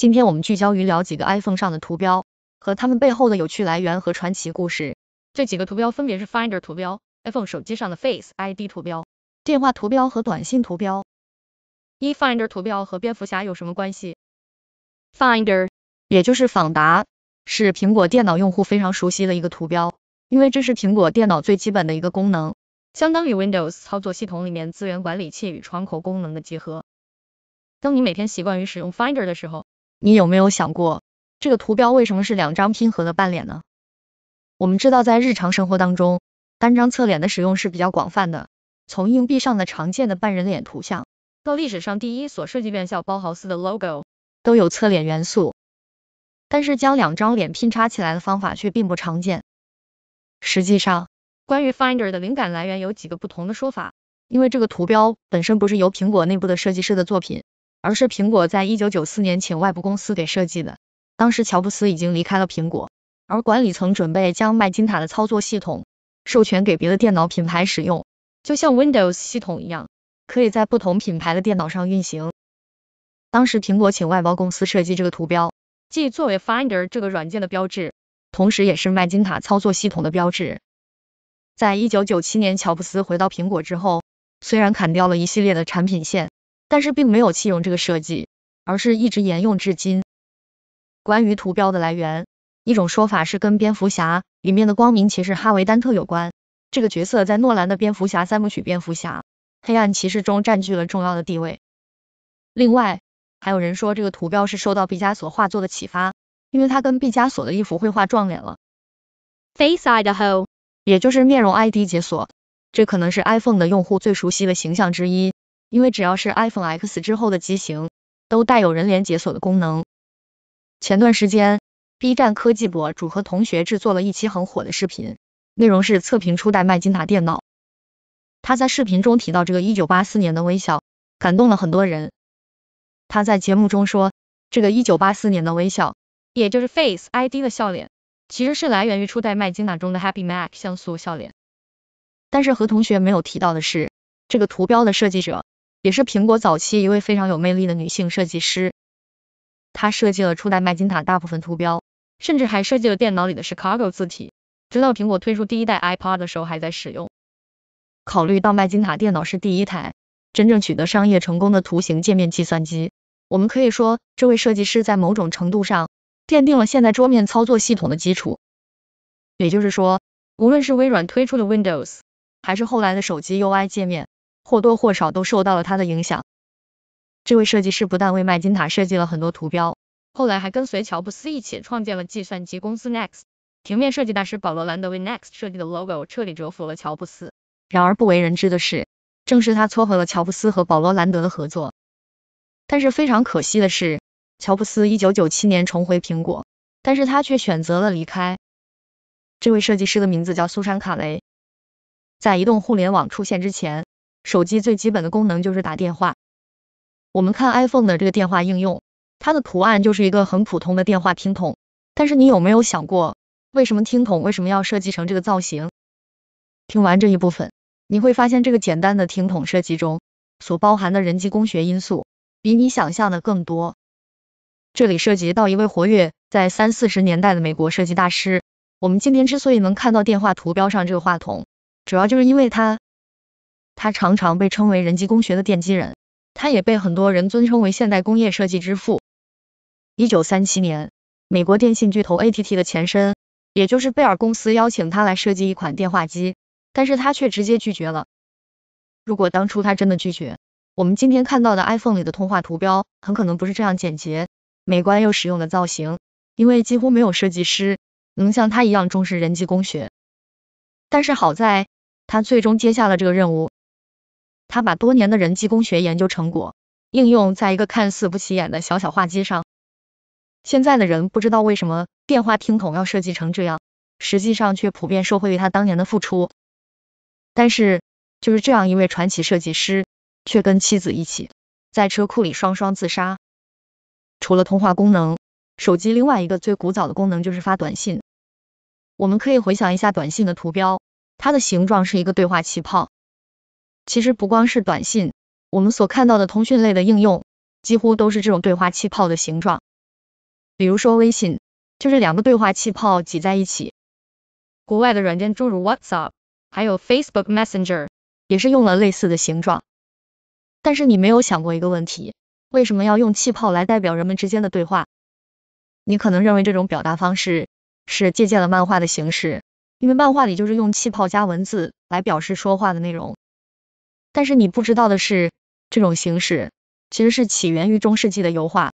今天我们聚焦于聊几个 iPhone 上的图标和它们背后的有趣来源和传奇故事。这几个图标分别是 Finder 图标、iPhone 手机上的 Face ID 图标、电话图标和短信图标。一 Finder 图标和蝙蝠侠有什么关系？Finder，也就是访达，是苹果电脑用户非常熟悉的一个图标，因为这是苹果电脑最基本的一个功能，相当于 Windows 操作系统里面资源管理器与窗口功能的集合。当你每天习惯于使用 Finder 的时候，你有没有想过，这个图标为什么是两张拼合的半脸呢？我们知道在日常生活当中，单张侧脸的使用是比较广泛的，从硬币上的常见的半人脸图像，到历史上第一所设计院校包豪斯的 logo，都有侧脸元素。但是将两张脸拼插起来的方法却并不常见。实际上，关于 Finder 的灵感来源有几个不同的说法，因为这个图标本身不是由苹果内部的设计师的作品。而是苹果在1994年请外部公司给设计的。当时乔布斯已经离开了苹果，而管理层准备将麦金塔的操作系统授权给别的电脑品牌使用，就像 Windows 系统一样，可以在不同品牌的电脑上运行。当时苹果请外包公司设计这个图标，既作为 Finder 这个软件的标志，同时也是麦金塔操作系统的标志。在1997年乔布斯回到苹果之后，虽然砍掉了一系列的产品线。但是并没有弃用这个设计，而是一直沿用至今。关于图标的来源，一种说法是跟蝙蝠侠里面的光明骑士哈维·丹特有关，这个角色在诺兰的蝙蝠侠三部曲《蝙蝠侠：黑暗骑士》中占据了重要的地位。另外，还有人说这个图标是受到毕加索画作的启发，因为它跟毕加索的一幅绘画撞脸了。Face ID，h o 也就是面容 ID 解锁，这可能是 iPhone 的用户最熟悉的形象之一。因为只要是 iPhone X 之后的机型，都带有人脸解锁的功能。前段时间，B 站科技博主和同学制作了一期很火的视频，内容是测评初代麦金塔电脑。他在视频中提到这个1984年的微笑，感动了很多人。他在节目中说，这个1984年的微笑，也就是 Face ID 的笑脸，其实是来源于初代麦金塔中的 Happy Mac 像素笑脸。但是和同学没有提到的是，这个图标的设计者。也是苹果早期一位非常有魅力的女性设计师，她设计了初代麦金塔大部分图标，甚至还设计了电脑里的 c h i c a g o 字体，直到苹果推出第一代 iPad 的时候还在使用。考虑到麦金塔电脑是第一台真正取得商业成功的图形界面计算机，我们可以说这位设计师在某种程度上奠定了现在桌面操作系统的基础。也就是说，无论是微软推出的 Windows，还是后来的手机 UI 界面。或多或少都受到了他的影响。这位设计师不但为麦金塔设计了很多图标，后来还跟随乔布斯一起创建了计算机公司 Next。平面设计大师保罗兰德为 Next 设计的 logo 彻底折服了乔布斯。然而不为人知的是，正是他撮合了乔布斯和保罗兰德的合作。但是非常可惜的是，乔布斯1997年重回苹果，但是他却选择了离开。这位设计师的名字叫苏珊卡雷。在移动互联网出现之前。手机最基本的功能就是打电话。我们看 iPhone 的这个电话应用，它的图案就是一个很普通的电话听筒。但是你有没有想过，为什么听筒为什么要设计成这个造型？听完这一部分，你会发现这个简单的听筒设计中所包含的人机工学因素，比你想象的更多。这里涉及到一位活跃在三四十年代的美国设计大师。我们今天之所以能看到电话图标上这个话筒，主要就是因为他。他常常被称为人机工学的奠基人，他也被很多人尊称为现代工业设计之父。一九三七年，美国电信巨头 AT&T 的前身，也就是贝尔公司邀请他来设计一款电话机，但是他却直接拒绝了。如果当初他真的拒绝，我们今天看到的 iPhone 里的通话图标，很可能不是这样简洁、美观又实用的造型，因为几乎没有设计师能像他一样重视人机工学。但是好在，他最终接下了这个任务。他把多年的人机工学研究成果应用在一个看似不起眼的小小话机上。现在的人不知道为什么电话听筒要设计成这样，实际上却普遍受惠于他当年的付出。但是就是这样一位传奇设计师，却跟妻子一起在车库里双双自杀。除了通话功能，手机另外一个最古早的功能就是发短信。我们可以回想一下短信的图标，它的形状是一个对话气泡。其实不光是短信，我们所看到的通讯类的应用，几乎都是这种对话气泡的形状。比如说微信，就是两个对话气泡挤在一起。国外的软件诸如 WhatsApp，还有 Facebook Messenger，也是用了类似的形状。但是你没有想过一个问题，为什么要用气泡来代表人们之间的对话？你可能认为这种表达方式是借鉴了漫画的形式，因为漫画里就是用气泡加文字来表示说话的内容。但是你不知道的是，这种形式其实是起源于中世纪的油画。